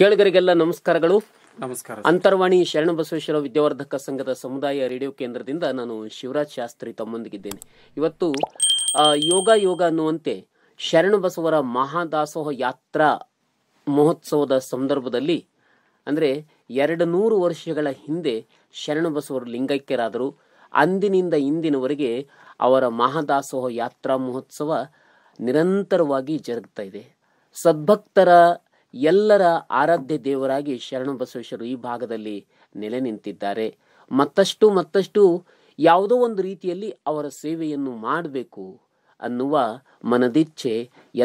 ಕೇಳುಗರಿಗೆಲ್ಲ ನಮಸ್ಕಾರಗಳು ನಮಸ್ಕಾರ ಅಂತರ್ವಾಣಿ ಶರಣ ಬಸವೇಶ್ವರ ವಿದ್ಯಾವರ್ಧಕ ಸಂಘದ ಸಮುದಾಯ ರೇಡಿಯೋ ಕೇಂದ್ರದಿಂದ ನಾನು ಶಿವರಾಜ್ ಶಾಸ್ತ್ರಿ ತಮ್ಮೊಂದಿಗಿದ್ದೇನೆ ಇವತ್ತು ಯೋಗ ಯೋಗ ಅನ್ನುವಂತೆ ಶರಣ ಬಸವರ ಮಹಾದಾಸೋಹ ಯಾತ್ರಾ ಮಹೋತ್ಸವದ ಸಂದರ್ಭದಲ್ಲಿ ಅಂದರೆ ಎರಡು ನೂರು ವರ್ಷಗಳ ಹಿಂದೆ ಶರಣ ಬಸವರು ಲಿಂಗೈಕ್ಯರಾದರು ಅಂದಿನಿಂದ ಇಂದಿನವರೆಗೆ ಅವರ ಮಹಾದಾಸೋಹ ಯಾತ್ರಾ ಮಹೋತ್ಸವ ನಿರಂತರವಾಗಿ ಜರುಗ್ತಾ ಇದೆ ಸದ್ಭಕ್ತರ ಎಲ್ಲರ ಆರಾಧ್ಯ ದೇವರಾಗಿ ಶರಣ ಬಸವೇಶ್ವರರು ಈ ಭಾಗದಲ್ಲಿ ನೆಲೆ ನಿಂತಿದ್ದಾರೆ ಮತ್ತಷ್ಟು ಮತ್ತಷ್ಟು ಯಾವುದೋ ಒಂದು ರೀತಿಯಲ್ಲಿ ಅವರ ಸೇವೆಯನ್ನು ಮಾಡಬೇಕು ಅನ್ನುವ ಮನದಿಚ್ಛೆ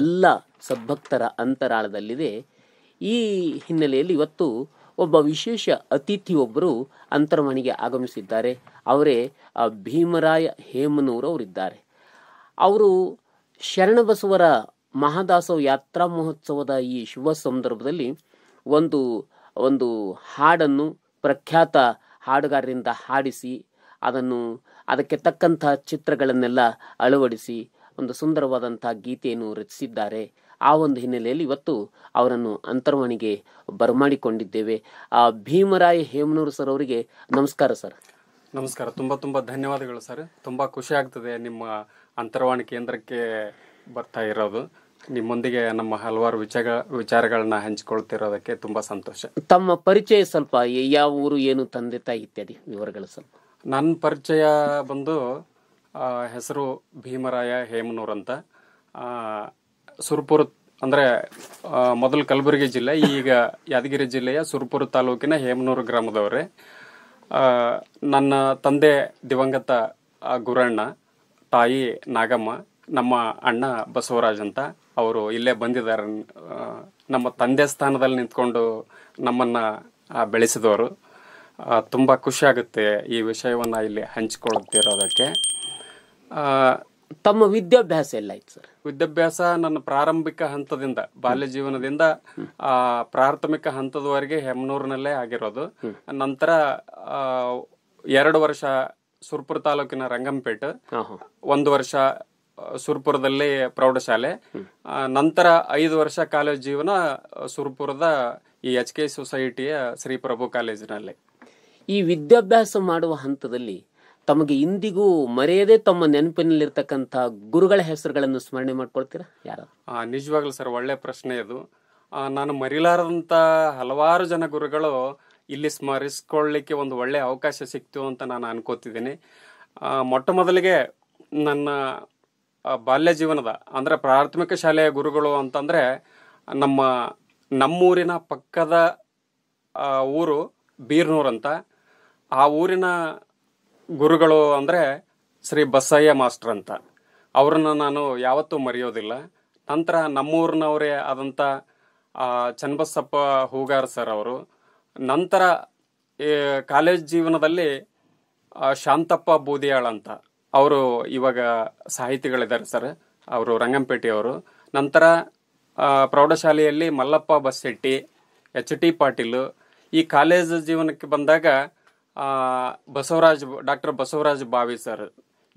ಎಲ್ಲ ಸದ್ಭಕ್ತರ ಅಂತರಾಳದಲ್ಲಿದೆ ಈ ಹಿನ್ನೆಲೆಯಲ್ಲಿ ಇವತ್ತು ಒಬ್ಬ ವಿಶೇಷ ಅತಿಥಿಯೊಬ್ಬರು ಅಂತರ್ಮಣಿಗೆ ಆಗಮಿಸಿದ್ದಾರೆ ಅವರೇ ಭೀಮರಾಯ ಹೇಮನೂರವರಿದ್ದಾರೆ ಅವರು ಶರಣಬಸವರ ಮಹಾದಾಸವ ಯಾತ್ರಾ ಮಹೋತ್ಸವದ ಈ ಶುಭ ಸಂದರ್ಭದಲ್ಲಿ ಒಂದು ಒಂದು ಹಾಡನ್ನು ಪ್ರಖ್ಯಾತ ಹಾಡುಗಾರರಿಂದ ಹಾಡಿಸಿ ಅದನ್ನು ಅದಕ್ಕೆ ತಕ್ಕಂತಹ ಚಿತ್ರಗಳನ್ನೆಲ್ಲ ಅಳವಡಿಸಿ ಒಂದು ಸುಂದರವಾದಂಥ ಗೀತೆಯನ್ನು ರಚಿಸಿದ್ದಾರೆ ಆ ಒಂದು ಹಿನ್ನೆಲೆಯಲ್ಲಿ ಇವತ್ತು ಅವರನ್ನು ಅಂತರ್ವಾಣಿಗೆ ಬರಮಾಡಿಕೊಂಡಿದ್ದೇವೆ ಆ ಭೀಮರಾಯ ಹೇಮನೂರು ಸರ್ ಅವರಿಗೆ ನಮಸ್ಕಾರ ಸರ್ ನಮಸ್ಕಾರ ತುಂಬ ತುಂಬ ಧನ್ಯವಾದಗಳು ಸರ್ ತುಂಬ ಖುಷಿ ಆಗ್ತದೆ ನಿಮ್ಮ ಅಂತರ್ವಾಣಿ ಕೇಂದ್ರಕ್ಕೆ ಬರ್ತಾ ಇರೋದು ನಿಮ್ಮೊಂದಿಗೆ ನಮ್ಮ ಹಲವಾರು ವಿಚಾರ ವಿಚಾರಗಳನ್ನ ಹಂಚಿಕೊಳ್ತಿರೋದಕ್ಕೆ ತುಂಬಾ ಸಂತೋಷ ತಮ್ಮ ಪರಿಚಯ ಸ್ವಲ್ಪ ಯಾವ ಊರು ಏನು ತಂದೆ ತಾಯಿ ಇತ್ಯಾದಿ ವಿವರಗಳು ಸ್ವಲ್ಪ ನನ್ನ ಪರಿಚಯ ಬಂದು ಹೆಸರು ಭೀಮರಾಯ ಹೇಮನೂರ್ ಅಂತ ಸುರ್ಪುರ ಅಂದರೆ ಮೊದಲು ಕಲಬುರಗಿ ಜಿಲ್ಲೆ ಈಗ ಯಾದಗಿರಿ ಜಿಲ್ಲೆಯ ಸುರ್ಪುರ ತಾಲೂಕಿನ ಹೇಮನೂರು ಗ್ರಾಮದವರೇ ನನ್ನ ತಂದೆ ದಿವಂಗತ ಗುರಣ್ಣ ತಾಯಿ ನಾಗಮ್ಮ ನಮ್ಮ ಅಣ್ಣ ಬಸವರಾಜ್ ಅಂತ ಅವರು ಇಲ್ಲೇ ಬಂದಿದ್ದಾರೆ ನಮ್ಮ ತಂದೆ ಸ್ಥಾನದಲ್ಲಿ ನಿಂತ್ಕೊಂಡು ನಮ್ಮನ್ನು ಬೆಳೆಸಿದವರು ತುಂಬ ಖುಷಿಯಾಗುತ್ತೆ ಈ ವಿಷಯವನ್ನು ಇಲ್ಲಿ ಹಂಚಿಕೊಳ್ಳುತ್ತಿರೋದಕ್ಕೆ ತಮ್ಮ ವಿದ್ಯಾಭ್ಯಾಸ ಎಲ್ಲ ಆಯ್ತು ಸರ್ ವಿದ್ಯಾಭ್ಯಾಸ ನನ್ನ ಪ್ರಾರಂಭಿಕ ಹಂತದಿಂದ ಬಾಲ್ಯ ಜೀವನದಿಂದ ಪ್ರಾಥಮಿಕ ಹಂತದವರೆಗೆ ಹೆಮ್ಮನೂರಿನಲ್ಲೇ ಆಗಿರೋದು ನಂತರ ಎರಡು ವರ್ಷ ಸುರ್ಪುರ ತಾಲೂಕಿನ ರಂಗಂಪೇಟೆ ಒಂದು ವರ್ಷ ಸುರ್ಪುರದಲ್ಲಿ ಪ್ರೌಢಶಾಲೆ ನಂತರ ಐದು ವರ್ಷ ಕಾಲೇಜ್ ಜೀವನ ಸುರ್ಪುರದ ಈ ಎಚ್ ಕೆ ಸೊಸೈಟಿಯ ಶ್ರೀ ಪ್ರಭು ಕಾಲೇಜಿನಲ್ಲಿ ಈ ವಿದ್ಯಾಭ್ಯಾಸ ಮಾಡುವ ಹಂತದಲ್ಲಿ ತಮಗೆ ಇಂದಿಗೂ ಮರೆಯದೇ ತಮ್ಮ ನೆನಪಿನಲ್ಲಿರ್ತಕ್ಕಂಥ ಗುರುಗಳ ಹೆಸರುಗಳನ್ನು ಸ್ಮರಣೆ ಮಾಡ್ಕೊಳ್ತೀರಾ ಯಾರು ನಿಜವಾಗ್ಲೂ ಸರ್ ಒಳ್ಳೆ ಪ್ರಶ್ನೆ ಇದು ನಾನು ಮರಿಲಾರದಂಥ ಹಲವಾರು ಜನ ಗುರುಗಳು ಇಲ್ಲಿ ಸ್ಮರಿಸ್ಕೊಳ್ಳಿಕ್ಕೆ ಒಂದು ಒಳ್ಳೆಯ ಅವಕಾಶ ಸಿಕ್ತು ಅಂತ ನಾನು ಅನ್ಕೋತಿದ್ದೀನಿ ಮೊಟ್ಟ ಮೊದಲಿಗೆ ನನ್ನ ಬಾಲ್ಯ ಜೀವನದ ಅಂದರೆ ಪ್ರಾಥಮಿಕ ಶಾಲೆಯ ಗುರುಗಳು ಅಂತಂದರೆ ನಮ್ಮ ನಮ್ಮೂರಿನ ಪಕ್ಕದ ಊರು ಬೀರ್ನೂರ್ ಅಂತ ಆ ಊರಿನ ಗುರುಗಳು ಅಂದರೆ ಶ್ರೀ ಬಸಯ್ಯ ಮಾಸ್ಟರ್ ಅಂತ ಅವ್ರನ್ನ ನಾನು ಯಾವತ್ತೂ ಮರೆಯೋದಿಲ್ಲ ನಂತರ ನಮ್ಮೂರಿನವರೇ ಆದಂಥ ಚನ್ನಬಸಪ್ಪ ಹೂಗಾರ್ ಸರ್ ಅವರು ನಂತರ ಕಾಲೇಜ್ ಜೀವನದಲ್ಲಿ ಶಾಂತಪ್ಪ ಬೂದಿಯಾಳ್ ಅಂತ ಅವರು ಇವಾಗ ಸಾಹಿತಿಗಳಿದ್ದಾರೆ ಸರ್ ಅವರು ರಂಗಂಪೇಟೆಯವರು ನಂತರ ಪ್ರೌಢಶಾಲೆಯಲ್ಲಿ ಮಲ್ಲಪ್ಪ ಬಸ್ಸೆಟ್ಟಿ ಎಚ್ ಟಿ ಪಾಟೀಲು ಈ ಕಾಲೇಜ್ ಜೀವನಕ್ಕೆ ಬಂದಾಗ ಬಸವರಾಜ್ ಡಾಕ್ಟರ್ ಬಸವರಾಜ್ ಬಾವಿ ಸರ್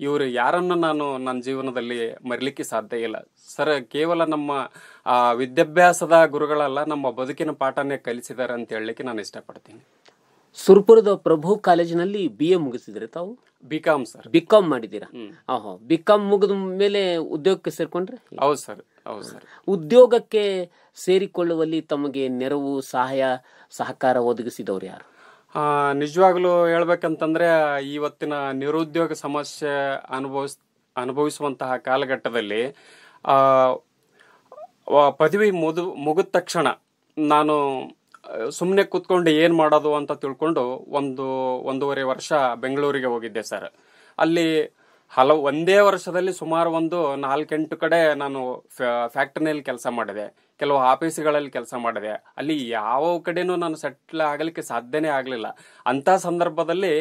ಇವರು ಯಾರನ್ನು ನಾನು ನನ್ನ ಜೀವನದಲ್ಲಿ ಮರಿಲಿಕ್ಕೆ ಸಾಧ್ಯ ಇಲ್ಲ ಸರ್ ಕೇವಲ ನಮ್ಮ ವಿದ್ಯಾಭ್ಯಾಸದ ಗುರುಗಳಲ್ಲ ನಮ್ಮ ಬದುಕಿನ ಪಾಠನೇ ಕಲಿಸಿದ್ದಾರೆ ಅಂತ ಹೇಳಲಿಕ್ಕೆ ನಾನು ಇಷ್ಟಪಡ್ತೀನಿ ಸುರ್ಪುರದ ಪ್ರಭು ಕಾಲೇಜಿನಲ್ಲಿ ಬಿ ಎ ಮುಗಿಸಿದ್ರೆ ತಾವು ಬಿಕಾಂ ಸರ್ ಬಿಕಾಂ ಮಾಡಿದ್ದೀರಾ ಆಹೋ ಬಿಕಾಂ ಮುಗಿದ ಮೇಲೆ ಉದ್ಯೋಗಕ್ಕೆ ಸೇರ್ಕೊಂಡ್ರೆ ಹೌದು ಸರ್ ಹೌದು ಸರ್ ಉದ್ಯೋಗಕ್ಕೆ ಸೇರಿಕೊಳ್ಳುವಲ್ಲಿ ತಮಗೆ ನೆರವು ಸಹಾಯ ಸಹಕಾರ ಒದಗಿಸಿದವರು ಯಾರು ನಿಜವಾಗ್ಲೂ ಹೇಳ್ಬೇಕಂತಂದ್ರೆ ಇವತ್ತಿನ ನಿರುದ್ಯೋಗ ಸಮಸ್ಯೆ ಅನುಭವಿಸ್ ಅನುಭವಿಸುವಂತಹ ಕಾಲಘಟ್ಟದಲ್ಲಿ ಪದವಿ ಮುದು ಮುಗಿದ ತಕ್ಷಣ ನಾನು ಸುಮ್ಮನೆ ಕೂತ್ಕೊಂಡು ಏನು ಮಾಡೋದು ಅಂತ ತಿಳ್ಕೊಂಡು ಒಂದು ಒಂದೂವರೆ ವರ್ಷ ಬೆಂಗಳೂರಿಗೆ ಹೋಗಿದ್ದೆ ಸರ್ ಅಲ್ಲಿ ಹಲವು ಒಂದೇ ವರ್ಷದಲ್ಲಿ ಸುಮಾರು ಒಂದು ನಾಲ್ಕೆಂಟು ಕಡೆ ನಾನು ಫ್ಯಾಕ್ಟ್ರಿನಲ್ಲಿ ಕೆಲಸ ಮಾಡಿದೆ ಕೆಲವು ಆಫೀಸ್ಗಳಲ್ಲಿ ಕೆಲಸ ಮಾಡಿದೆ ಅಲ್ಲಿ ಯಾವ ಕಡೆನೂ ನಾನು ಸೆಟ್ಲ್ ಆಗಲಿಕ್ಕೆ ಸಾಧ್ಯನೇ ಆಗಲಿಲ್ಲ ಅಂಥ ಸಂದರ್ಭದಲ್ಲಿ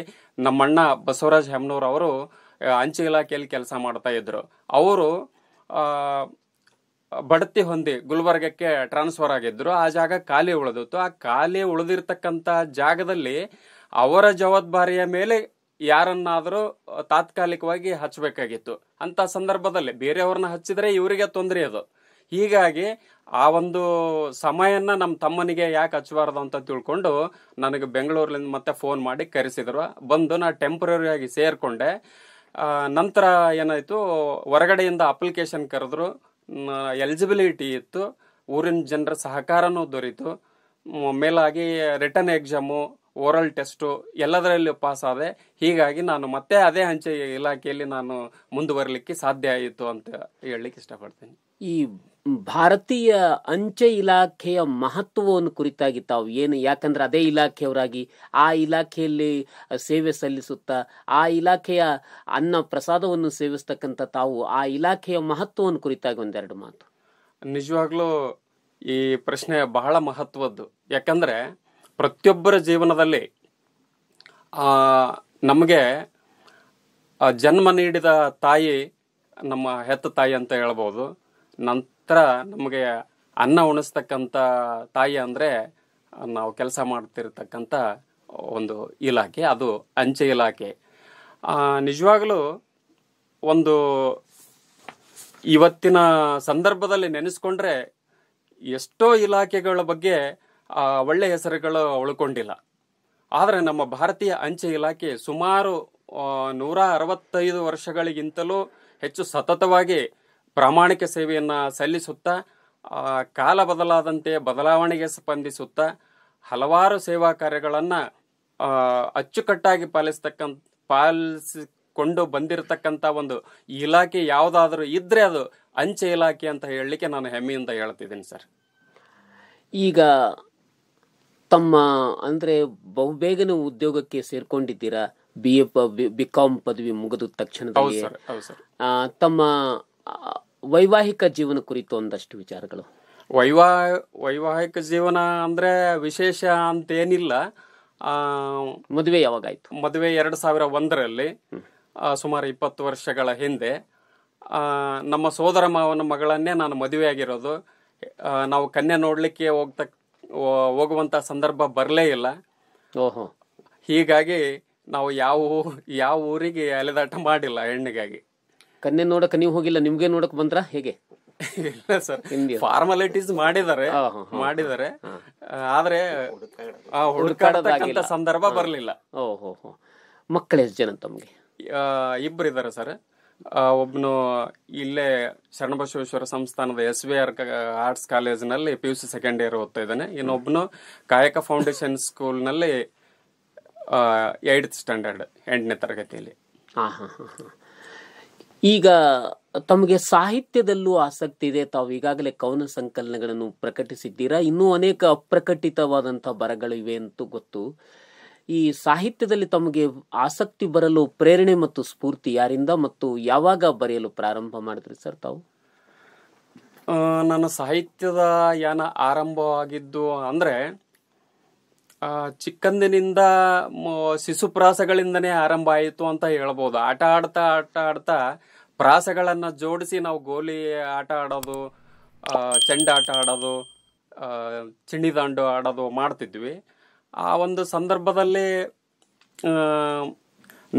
ನಮ್ಮಣ್ಣ ಬಸವರಾಜ್ ಹೆಮ್ನೂರ್ ಅವರು ಅಂಚೆ ಇಲಾಖೆಯಲ್ಲಿ ಕೆಲಸ ಮಾಡ್ತಾ ಇದ್ರು ಅವರು ಬಡತಿ ಹೊಂದಿ ಗುಲ್ಬರ್ಗಕ್ಕೆ ಟ್ರಾನ್ಸ್ಫರ್ ಆಗಿದ್ರು ಆ ಜಾಗ ಖಾಲಿ ಉಳಿದಿತ್ತು ಆ ಖಾಲಿ ಉಳಿದಿರ್ತಕ್ಕಂಥ ಜಾಗದಲ್ಲಿ ಅವರ ಜವಾಬ್ದಾರಿಯ ಮೇಲೆ ಯಾರನ್ನಾದರೂ ತಾತ್ಕಾಲಿಕವಾಗಿ ಹಚ್ಚಬೇಕಾಗಿತ್ತು ಅಂತ ಸಂದರ್ಭದಲ್ಲಿ ಬೇರೆಯವ್ರನ್ನ ಹಚ್ಚಿದ್ರೆ ಇವರಿಗೆ ತೊಂದರೆ ಅದು ಹೀಗಾಗಿ ಆ ಒಂದು ಸಮಯನ ನಮ್ಮ ತಮ್ಮನಿಗೆ ಯಾಕೆ ಹಚ್ಚಬಾರ್ದು ಅಂತ ತಿಳ್ಕೊಂಡು ನನಗೆ ಬೆಂಗಳೂರಿನಿಂದ ಮತ್ತೆ ಫೋನ್ ಮಾಡಿ ಕರೆಸಿದ್ರು ಬಂದು ನಾ ಟೆಂಪ್ರರಿಯಾಗಿ ಸೇರಿಕೊಂಡೆ ನಂತರ ಏನಾಯಿತು ಹೊರಗಡೆಯಿಂದ ಅಪ್ಲಿಕೇಶನ್ ಕರೆದ್ರು ಎಲಿಜಿಬಿಲಿಟಿ ಇತ್ತು ಊರಿನ ಜನರ ಸಹಕಾರನೂ ದೊರೀತು ಮೇಲಾಗಿ ರಿಟರ್ನ್ ಎಕ್ಸಾಮು ಓರಲ್ ಟೆಸ್ಟು ಎಲ್ಲದರಲ್ಲೂ ಪಾಸ್ ಆದೆ ಹೀಗಾಗಿ ನಾನು ಮತ್ತೆ ಅದೇ ಅಂಚೆ ಇಲಾಖೆಯಲ್ಲಿ ನಾನು ಮುಂದುವರಲಿಕ್ಕೆ ಸಾಧ್ಯ ಆಯಿತು ಅಂತ ಹೇಳಲಿಕ್ಕೆ ಇಷ್ಟಪಡ್ತೀನಿ ಈ ಭಾರತೀಯ ಅಂಚೆ ಇಲಾಖೆಯ ಮಹತ್ವವನ್ನು ಕುರಿತಾಗಿ ತಾವು ಏನು ಯಾಕಂದ್ರೆ ಅದೇ ಇಲಾಖೆಯವರಾಗಿ ಆ ಇಲಾಖೆಯಲ್ಲಿ ಸೇವೆ ಸಲ್ಲಿಸುತ್ತಾ ಆ ಇಲಾಖೆಯ ಅನ್ನ ಪ್ರಸಾದವನ್ನು ಸೇವಿಸ್ತಕ್ಕಂಥ ತಾವು ಆ ಇಲಾಖೆಯ ಮಹತ್ವವನ್ನು ಕುರಿತಾಗಿ ಒಂದೆರಡು ಮಾತು ನಿಜವಾಗ್ಲೂ ಈ ಪ್ರಶ್ನೆ ಬಹಳ ಮಹತ್ವದ್ದು ಯಾಕಂದರೆ ಪ್ರತಿಯೊಬ್ಬರ ಜೀವನದಲ್ಲಿ ನಮಗೆ ಜನ್ಮ ನೀಡಿದ ತಾಯಿ ನಮ್ಮ ಹೆತ್ತ ತಾಯಿ ಅಂತ ಹೇಳ್ಬೋದು ನಂತ ಥರ ನಮಗೆ ಅನ್ನ ಉಣಿಸ್ತಕ್ಕಂಥ ತಾಯಿ ಅಂದರೆ ನಾವು ಕೆಲಸ ಮಾಡ್ತಿರ್ತಕ್ಕಂಥ ಒಂದು ಇಲಾಖೆ ಅದು ಅಂಚೆ ಇಲಾಖೆ ನಿಜವಾಗಲೂ ಒಂದು ಇವತ್ತಿನ ಸಂದರ್ಭದಲ್ಲಿ ನೆನೆಸ್ಕೊಂಡ್ರೆ ಎಷ್ಟೋ ಇಲಾಖೆಗಳ ಬಗ್ಗೆ ಒಳ್ಳೆಯ ಹೆಸರುಗಳು ಉಳ್ಕೊಂಡಿಲ್ಲ ಆದರೆ ನಮ್ಮ ಭಾರತೀಯ ಅಂಚೆ ಇಲಾಖೆ ಸುಮಾರು ನೂರ ಅರವತ್ತೈದು ವರ್ಷಗಳಿಗಿಂತಲೂ ಹೆಚ್ಚು ಸತತವಾಗಿ ಪ್ರಾಮಾಣಿಕ ಸೇವೆಯನ್ನು ಸಲ್ಲಿಸುತ್ತಾ ಕಾಲ ಬದಲಾದಂತೆ ಬದಲಾವಣೆಗೆ ಸ್ಪಂದಿಸುತ್ತಾ ಹಲವಾರು ಸೇವಾ ಕಾರ್ಯಗಳನ್ನು ಅಚ್ಚುಕಟ್ಟಾಗಿ ಪಾಲಿಸ್ತಕ್ಕ ಪಾಲಿಸಿಕೊಂಡು ಬಂದಿರತಕ್ಕಂಥ ಒಂದು ಇಲಾಖೆ ಯಾವುದಾದರೂ ಇದ್ದರೆ ಅದು ಅಂಚೆ ಇಲಾಖೆ ಅಂತ ಹೇಳಲಿಕ್ಕೆ ನಾನು ಹೆಮ್ಮೆಯಿಂದ ಹೇಳ್ತಿದ್ದೀನಿ ಸರ್ ಈಗ ತಮ್ಮ ಅಂದರೆ ಬಹುಬೇಗನೆ ಉದ್ಯೋಗಕ್ಕೆ ಸೇರ್ಕೊಂಡಿದ್ದೀರಾ ಬಿ ಎ ಬಿ ಕಾಮ್ ಪದವಿ ಮುಗಿದ ತಕ್ಷಣ ತಮ್ಮ ವೈವಾಹಿಕ ಜೀವನ ಕುರಿತು ಒಂದಷ್ಟು ವಿಚಾರಗಳು ವೈವಾ ವೈವಾಹಿಕ ಜೀವನ ಅಂದರೆ ವಿಶೇಷ ಅಂತೇನಿಲ್ಲ ಮದುವೆ ಯಾವಾಗಾಯಿತು ಮದುವೆ ಎರಡು ಸಾವಿರ ಒಂದರಲ್ಲಿ ಸುಮಾರು ಇಪ್ಪತ್ತು ವರ್ಷಗಳ ಹಿಂದೆ ನಮ್ಮ ಸೋದರ ಮಾವನ ಮಗಳನ್ನೇ ನಾನು ಮದುವೆಯಾಗಿರೋದು ನಾವು ಕನ್ಯೆ ನೋಡಲಿಕ್ಕೆ ಹೋಗ್ತ ಹೋಗುವಂಥ ಸಂದರ್ಭ ಬರಲೇ ಇಲ್ಲ ಓಹೋ ಹೀಗಾಗಿ ನಾವು ಯಾವ ಯಾವ ಊರಿಗೆ ಅಲೆದಾಟ ಮಾಡಿಲ್ಲ ಹೆಣ್ಣಿಗಾಗಿ ಕನ್ನೆ ನೋಡಕ್ ನೀವು ಹೋಗಿಲ್ಲ ನಿಮ್ಗೆ ನೋಡಕ್ ಬಂದ್ರ ಹೇಗೆ ಫಾರ್ಮಾಲಿಟೀಸ್ ಮಾಡಿದ್ದಾರೆ ಮಾಡಿದ್ದಾರೆ ಆದ್ರೆ ಸಂದರ್ಭ ಬರ್ಲಿಲ್ಲ ಓಹೋ ಮಕ್ಕಳು ಎಷ್ಟು ಜನ ತಮ್ಗೆ ಇಬ್ರು ಇದ್ದಾರೆ ಸರ್ ಒಬ್ನು ಇಲ್ಲೇ ಶರಣಬಸವೇಶ್ವರ ಸಂಸ್ಥಾನದ ಎಸ್ ವಿ ಆರ್ ಆರ್ಟ್ಸ್ ನಲ್ಲಿ P U C second year ಓದ್ತಾ ಇದ್ದಾನೆ ಇನ್ನೊಬ್ನು ಕಾಯಕ ಫೌಂಡೇಶನ್ ಸ್ಕೂಲ್ನಲ್ಲಿ ಏಯ್ತ್ ಸ್ಟ್ಯಾಂಡರ್ಡ್ ಎಂಟನೇ ತರಗತಿಯಲ್ಲಿ ಹಾ ಈಗ ತಮಗೆ ಸಾಹಿತ್ಯದಲ್ಲೂ ಆಸಕ್ತಿ ಇದೆ ತಾವು ಈಗಾಗಲೇ ಕವನ ಸಂಕಲನಗಳನ್ನು ಪ್ರಕಟಿಸಿದ್ದೀರಾ ಇನ್ನೂ ಅನೇಕ ಅಪ್ರಕಟಿತವಾದಂತಹ ಬರಗಳು ಇವೆ ಅಂತೂ ಗೊತ್ತು ಈ ಸಾಹಿತ್ಯದಲ್ಲಿ ತಮಗೆ ಆಸಕ್ತಿ ಬರಲು ಪ್ರೇರಣೆ ಮತ್ತು ಸ್ಫೂರ್ತಿ ಯಾರಿಂದ ಮತ್ತು ಯಾವಾಗ ಬರೆಯಲು ಪ್ರಾರಂಭ ಮಾಡಿದ್ರಿ ಸರ್ ತಾವು ನನ್ನ ಸಾಹಿತ್ಯದ ಯಾನ ಆರಂಭವಾಗಿದ್ದು ಅಂದ್ರೆ ಚಿಕ್ಕಂದಿನಿಂದ ಶಿಶುಪ್ರಾಸಗಳಿಂದನೇ ಆರಂಭ ಆಯಿತು ಅಂತ ಹೇಳ್ಬೋದು ಆಟ ಆಡ್ತಾ ಆಟ ಆಡ್ತಾ ಪ್ರಾಸಗಳನ್ನು ಜೋಡಿಸಿ ನಾವು ಗೋಲಿ ಆಟ ಆಡೋದು ಚೆಂಡ ಆಟ ಆಡೋದು ಚಿಣ್ಣಿದಾಂಡು ಆಡೋದು ಮಾಡ್ತಿದ್ವಿ ಆ ಒಂದು ಸಂದರ್ಭದಲ್ಲಿ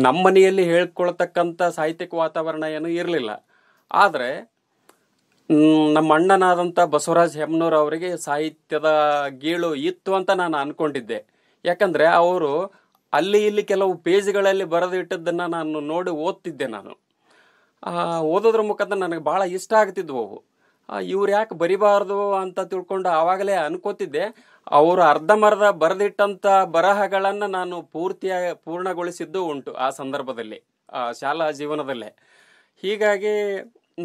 ನಮ್ಮ ಮನೆಯಲ್ಲಿ ಹೇಳ್ಕೊಳ್ತಕ್ಕಂಥ ಸಾಹಿತ್ಯಿಕ ವಾತಾವರಣ ಏನೂ ಇರಲಿಲ್ಲ ಆದರೆ ನಮ್ಮ ಅಣ್ಣನಾದಂಥ ಬಸವರಾಜ್ ಹೆಮ್ನೂರ್ ಅವರಿಗೆ ಸಾಹಿತ್ಯದ ಗೀಳು ಇತ್ತು ಅಂತ ನಾನು ಅಂದ್ಕೊಂಡಿದ್ದೆ ಯಾಕಂದರೆ ಅವರು ಅಲ್ಲಿ ಇಲ್ಲಿ ಕೆಲವು ಪೇಜ್ಗಳಲ್ಲಿ ಬರೆದು ನಾನು ನೋಡಿ ಓದ್ತಿದ್ದೆ ನಾನು ಓದೋದ್ರ ಮುಖಾಂತರ ನನಗೆ ಭಾಳ ಇಷ್ಟ ಆಗ್ತಿದ್ವು ಅವು ಇವ್ರು ಯಾಕೆ ಬರಿಬಾರ್ದು ಅಂತ ತಿಳ್ಕೊಂಡು ಆವಾಗಲೇ ಅನ್ಕೋತಿದ್ದೆ ಅವರು ಅರ್ಧಂಬರ್ಧ ಬರೆದಿಟ್ಟಂಥ ಬರಹಗಳನ್ನು ನಾನು ಪೂರ್ತಿಯಾಗಿ ಪೂರ್ಣಗೊಳಿಸಿದ್ದು ಉಂಟು ಆ ಸಂದರ್ಭದಲ್ಲಿ ಶಾಲಾ ಜೀವನದಲ್ಲೇ ಹೀಗಾಗಿ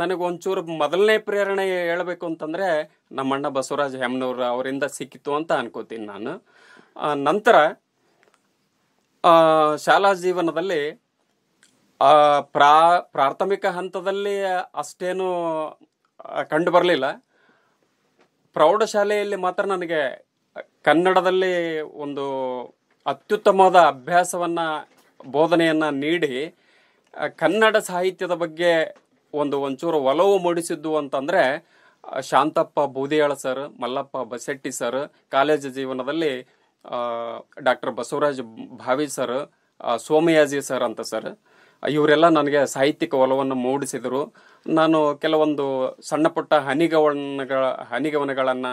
ನನಗೊಂಚೂರು ಮೊದಲನೇ ಪ್ರೇರಣೆ ಹೇಳಬೇಕು ಅಂತಂದರೆ ನಮ್ಮಣ್ಣ ಬಸವರಾಜ ಹೆಮ್ನೂರು ಅವರಿಂದ ಸಿಕ್ಕಿತ್ತು ಅಂತ ಅನ್ಕೋತೀನಿ ನಾನು ನಂತರ ಶಾಲಾ ಜೀವನದಲ್ಲಿ ಪ್ರಾ ಪ್ರಾಥಮಿಕ ಹಂತದಲ್ಲಿ ಅಷ್ಟೇನು ಕಂಡು ಬರಲಿಲ್ಲ ಪ್ರೌಢಶಾಲೆಯಲ್ಲಿ ಮಾತ್ರ ನನಗೆ ಕನ್ನಡದಲ್ಲಿ ಒಂದು ಅತ್ಯುತ್ತಮವಾದ ಅಭ್ಯಾಸವನ್ನು ಬೋಧನೆಯನ್ನು ನೀಡಿ ಕನ್ನಡ ಸಾಹಿತ್ಯದ ಬಗ್ಗೆ ಒಂದು ಒಂಚೂರು ಒಲವು ಮೂಡಿಸಿದ್ದು ಅಂತಂದರೆ Shantappa Boodiyal sir Mallappa Basetti sir college ಜೀವನದಲ್ಲಿ doctor Basavaraj Bhavi sir Somayaji sir ಅಂತ ಸರ್ ಇವರೆಲ್ಲ ನನಗೆ ಸಾಹಿತ್ಯಿಕ ಒಲವನ್ನು ಮೂಡಿಸಿದರು ನಾನು ಕೆಲವೊಂದು ಸಣ್ಣ ಪುಟ್ಟ ಹನಿಗವನಗಳ ಹನಿಗವನಗಳನ್ನು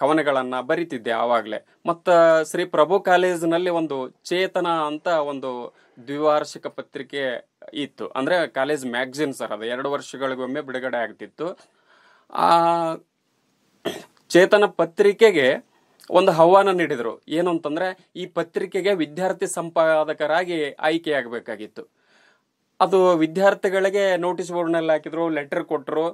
ಕವನಗಳನ್ನು ಬರಿತಿದ್ದೆ ಆವಾಗಲೇ ಮತ್ತು ಶ್ರೀ ಪ್ರಭು ಕಾಲೇಜಿನಲ್ಲಿ ಒಂದು ಚೇತನ ಅಂತ ಒಂದು ದ್ವಿವಾರ್ಷಿಕ ಪತ್ರಿಕೆ ಇತ್ತು ಅಂದರೆ ಕಾಲೇಜ್ ಮ್ಯಾಗ್ಝಿನ್ ಸರ್ ಅದು ಎರಡು ವರ್ಷಗಳಿಗೊಮ್ಮೆ ಬಿಡುಗಡೆ ಆಗ್ತಿತ್ತು ಆ ಚೇತನ ಪತ್ರಿಕೆಗೆ ಒಂದು ಆಹ್ವಾನ ನೀಡಿದರು ಏನು ಅಂತಂದರೆ ಈ ಪತ್ರಿಕೆಗೆ ವಿದ್ಯಾರ್ಥಿ ಸಂಪಾದಕರಾಗಿ ಆಯ್ಕೆಯಾಗಬೇಕಾಗಿತ್ತು ಅದು ವಿದ್ಯಾರ್ಥಿಗಳಿಗೆ ನೋಟಿಸ್ ಬೋರ್ಡ್ನಲ್ಲಿ ಹಾಕಿದ್ರು ಲೆಟರ್ ಕೊಟ್ಟರು